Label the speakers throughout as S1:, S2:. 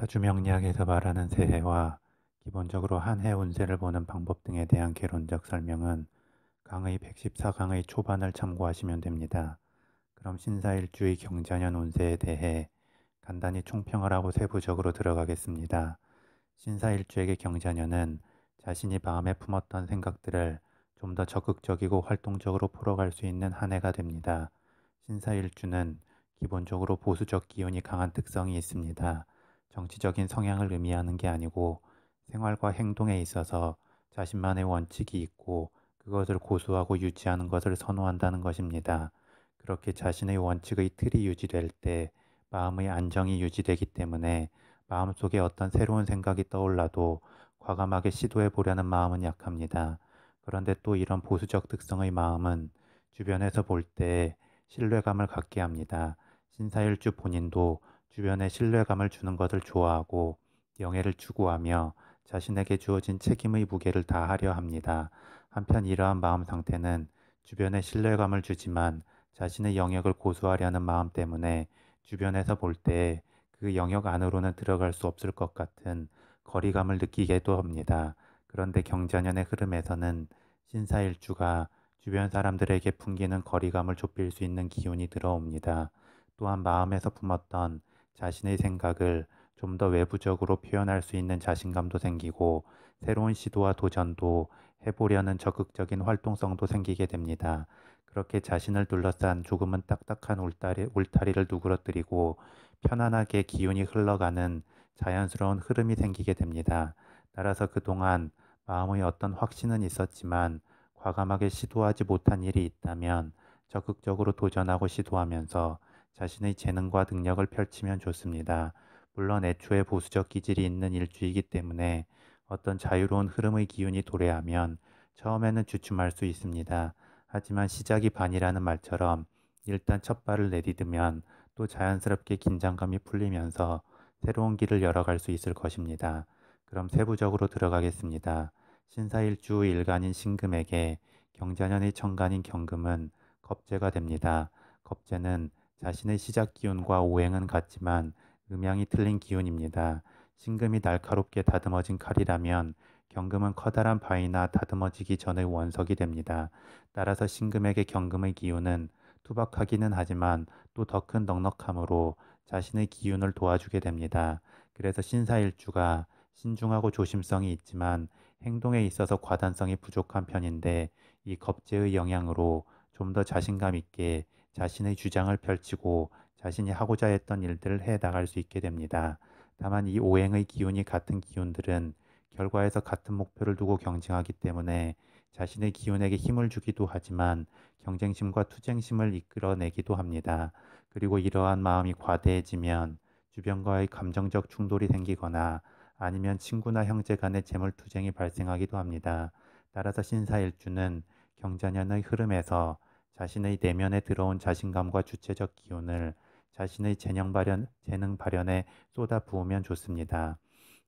S1: 사주명리학에서 말하는 새해와 기본적으로 한 해 운세를 보는 방법 등에 대한 개론적 설명은 강의 114강의 초반을 참고하시면 됩니다. 그럼 신사일주의 경자년 운세에 대해 간단히 총평을 하고 세부적으로 들어가겠습니다. 신사일주에게 경자년은 자신이 마음에 품었던 생각들을 좀 더 적극적이고 활동적으로 풀어갈 수 있는 한 해가 됩니다. 신사일주는 기본적으로 보수적 기운이 강한 특성이 있습니다. 정치적인 성향을 의미하는 게 아니고 생활과 행동에 있어서 자신만의 원칙이 있고 그것을 고수하고 유지하는 것을 선호한다는 것입니다. 그렇게 자신의 원칙의 틀이 유지될 때 마음의 안정이 유지되기 때문에 마음속에 어떤 새로운 생각이 떠올라도 과감하게 시도해 보려는 마음은 약합니다. 그런데 또 이런 보수적 특성의 마음은 주변에서 볼 때 신뢰감을 갖게 합니다. 신사일주 본인도 주변에 신뢰감을 주는 것을 좋아하고 영예를 추구하며 자신에게 주어진 책임의 무게를 다하려 합니다. 한편 이러한 마음 상태는 주변에 신뢰감을 주지만 자신의 영역을 고수하려는 마음 때문에 주변에서 볼 때 그 영역 안으로는 들어갈 수 없을 것 같은 거리감을 느끼게도 합니다. 그런데 경자년의 흐름에서는 신사일주가 주변 사람들에게 풍기는 거리감을 좁힐 수 있는 기운이 들어옵니다. 또한 마음에서 품었던 자신의 생각을 좀 더 외부적으로 표현할 수 있는 자신감도 생기고 새로운 시도와 도전도 해보려는 적극적인 활동성도 생기게 됩니다. 그렇게 자신을 둘러싼 조금은 딱딱한 울타리, 울타리를 누그러뜨리고 편안하게 기운이 흘러가는 자연스러운 흐름이 생기게 됩니다. 따라서 그동안 마음의 어떤 확신은 있었지만 과감하게 시도하지 못한 일이 있다면 적극적으로 도전하고 시도하면서 자신의 재능과 능력을 펼치면 좋습니다. 물론 애초에 보수적 기질이 있는 일주이기 때문에 어떤 자유로운 흐름의 기운이 도래하면 처음에는 주춤할 수 있습니다. 하지만 시작이 반이라는 말처럼 일단 첫 발을 내디디면 또 자연스럽게 긴장감이 풀리면서 새로운 길을 열어갈 수 있을 것입니다. 그럼 세부적으로 들어가겠습니다. 신사일주 일간인 신금에게 경자년의 천간인 경금은 겁재가 됩니다. 겁재는 자신의 시작 기운과 오행은 같지만 음양이 틀린 기운입니다. 신금이 날카롭게 다듬어진 칼이라면 경금은 커다란 바위나 다듬어지기 전의 원석이 됩니다. 따라서 신금에게 경금의 기운은 투박하기는 하지만 또 더 큰 넉넉함으로 자신의 기운을 도와주게 됩니다. 그래서 신사일주가 신중하고 조심성이 있지만 행동에 있어서 과단성이 부족한 편인데 이겁제의 영향으로 좀 더 자신감 있게 자신의 주장을 펼치고 자신이 하고자 했던 일들을 해 나갈 수 있게 됩니다. 다만 이 오행의 기운이 같은 기운들은 결과에서 같은 목표를 두고 경쟁하기 때문에 자신의 기운에게 힘을 주기도 하지만 경쟁심과 투쟁심을 이끌어내기도 합니다. 그리고 이러한 마음이 과대해지면 주변과의 감정적 충돌이 생기거나 아니면 친구나 형제 간의 재물투쟁이 발생하기도 합니다. 따라서 신사일주는 경자년의 흐름에서 자신의 내면에 들어온 자신감과 주체적 기운을 자신의 재능 발현, 재능 발현에 쏟아 부으면 좋습니다.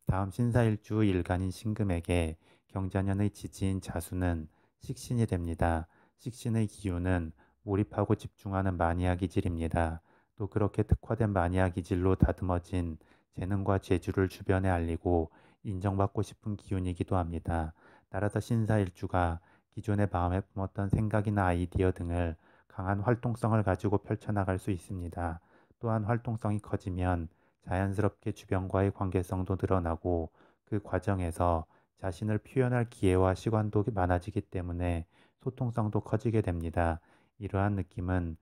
S1: 다음 신사일주 일간인 신금에게 경자년의 지지인 자수는 식신이 됩니다. 식신의 기운은 몰입하고 집중하는 마니아 기질입니다. 또 그렇게 특화된 마니아 기질로 다듬어진 재능과 재주를 주변에 알리고 인정받고 싶은 기운이기도 합니다. 따라서 신사일주가 기존의 마음에 품었던 생각이나 아이디어 등을 강한 활동성을 가지고 펼쳐나갈 수 있습니다. 또한 활동성이 커지면 자연스럽게 주변과의 관계성도 늘어나고 그 과정에서 자신을 표현할 기회와 시간도 많아지기 때문에 소통성도 커지게 됩니다. 이러한 느낌은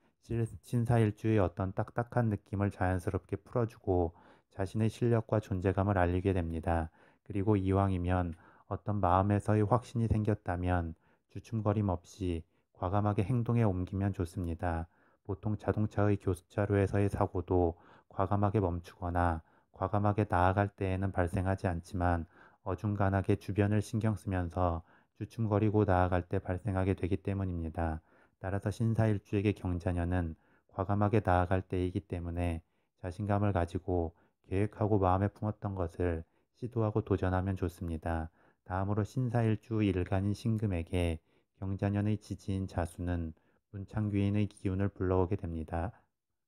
S1: 신사일주의 어떤 딱딱한 느낌을 자연스럽게 풀어주고 자신의 실력과 존재감을 알리게 됩니다. 그리고 이왕이면 어떤 마음에서의 확신이 생겼다면 주춤거림 없이 과감하게 행동에 옮기면 좋습니다. 보통 자동차의 교차로에서의 사고도 과감하게 멈추거나 과감하게 나아갈 때에는 발생하지 않지만 어중간하게 주변을 신경 쓰면서 주춤거리고 나아갈 때 발생하게 되기 때문입니다. 따라서 신사일주에게 경자년은 과감하게 나아갈 때이기 때문에 자신감을 가지고 계획하고 마음에 품었던 것을 시도하고 도전하면 좋습니다. 다음으로 신사일주 일간인 신금에게 경자년의 지지인 자수는 문창귀인의 기운을 불러오게 됩니다.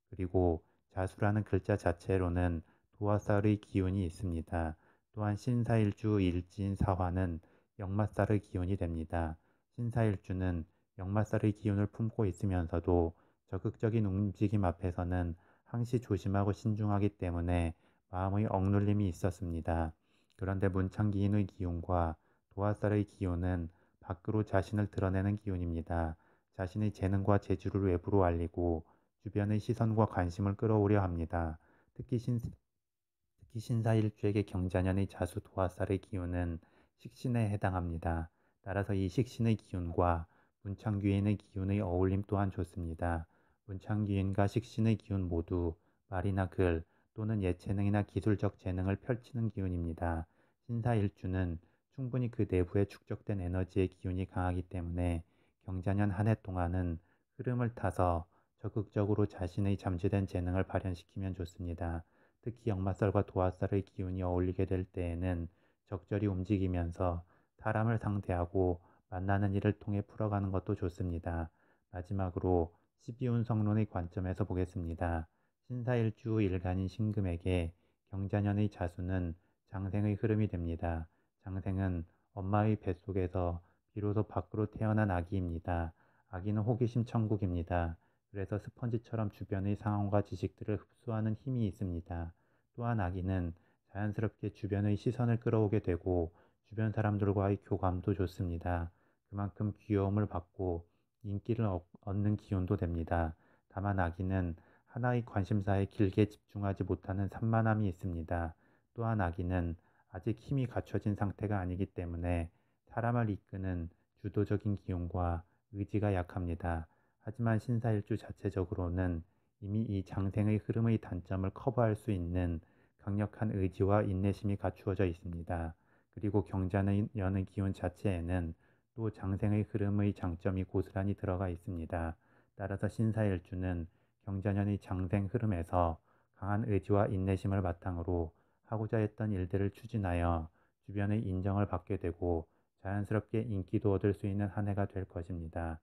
S1: 그리고 자수라는 글자 자체로는 도화살의 기운이 있습니다. 또한 신사일주 일지인 사화는 역마살의 기운이 됩니다. 신사일주는 역마살의 기운을 품고 있으면서도 적극적인 움직임 앞에서는 항시 조심하고 신중하기 때문에 마음의 억눌림이 있었습니다. 그런데 문창기인의 기운과 도화살의 기운은 밖으로 자신을 드러내는 기운입니다. 자신의 재능과 재주를 외부로 알리고 주변의 시선과 관심을 끌어오려 합니다. 특히, 신, 특히 신사일주에게 경자년의 자수 도화살의 기운은 식신에 해당합니다. 따라서 이 식신의 기운과 문창귀인의 기운의 어울림 또한 좋습니다. 문창귀인과 식신의 기운 모두 말이나 글, 또는 예체능이나 기술적 재능을 펼치는 기운입니다. 신사일주는 충분히 그 내부에 축적된 에너지의 기운이 강하기 때문에 경자년 한 해 동안은 흐름을 타서 적극적으로 자신의 잠재된 재능을 발현시키면 좋습니다. 특히 역마살과 도화살의 기운이 어울리게 될 때에는 적절히 움직이면서 사람을 상대하고 만나는 일을 통해 풀어가는 것도 좋습니다. 마지막으로 12운성론의 관점에서 보겠습니다. 신사일주 일간인 신금에게 경자년의 자수는 장생의 흐름이 됩니다. 장생은 엄마의 뱃속에서 비로소 밖으로 태어난 아기입니다. 아기는 호기심 천국입니다. 그래서 스펀지처럼 주변의 상황과 지식들을 흡수하는 힘이 있습니다. 또한 아기는 자연스럽게 주변의 시선을 끌어오게 되고 주변 사람들과의 교감도 좋습니다. 그만큼 귀여움을 받고 인기를 얻는 기운도 됩니다. 다만 아기는 하나의 관심사에 길게 집중하지 못하는 산만함이 있습니다. 또한 아기는 아직 힘이 갖춰진 상태가 아니기 때문에 사람을 이끄는 주도적인 기운과 의지가 약합니다. 하지만 신사일주 자체적으로는 이미 이 장생의 흐름의 단점을 커버할 수 있는 강력한 의지와 인내심이 갖추어져 있습니다. 그리고 경자는 여는 기운 자체에는 또 장생의 흐름의 장점이 고스란히 들어가 있습니다. 따라서 신사일주는 경자년의 장생 흐름에서 강한 의지와 인내심을 바탕으로 하고자 했던 일들을 추진하여 주변의 인정을 받게 되고 자연스럽게 인기도 얻을 수 있는 한 해가 될 것입니다.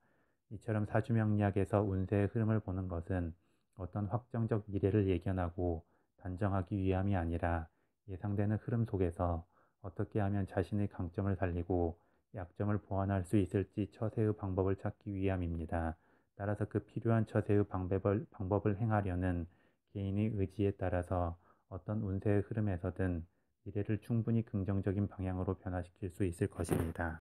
S1: 이처럼 사주명리학에서 운세의 흐름을 보는 것은 어떤 확정적 미래를 예견하고 단정하기 위함이 아니라 예상되는 흐름 속에서 어떻게 하면 자신의 강점을 살리고 약점을 보완할 수 있을지 처세의 방법을 찾기 위함입니다. 따라서 그 필요한 처세의 방법을, 방법을 행하려는 개인의 의지에 따라서 어떤 운세의 흐름에서든 미래를 충분히 긍정적인 방향으로 변화시킬 수 있을 것입니다.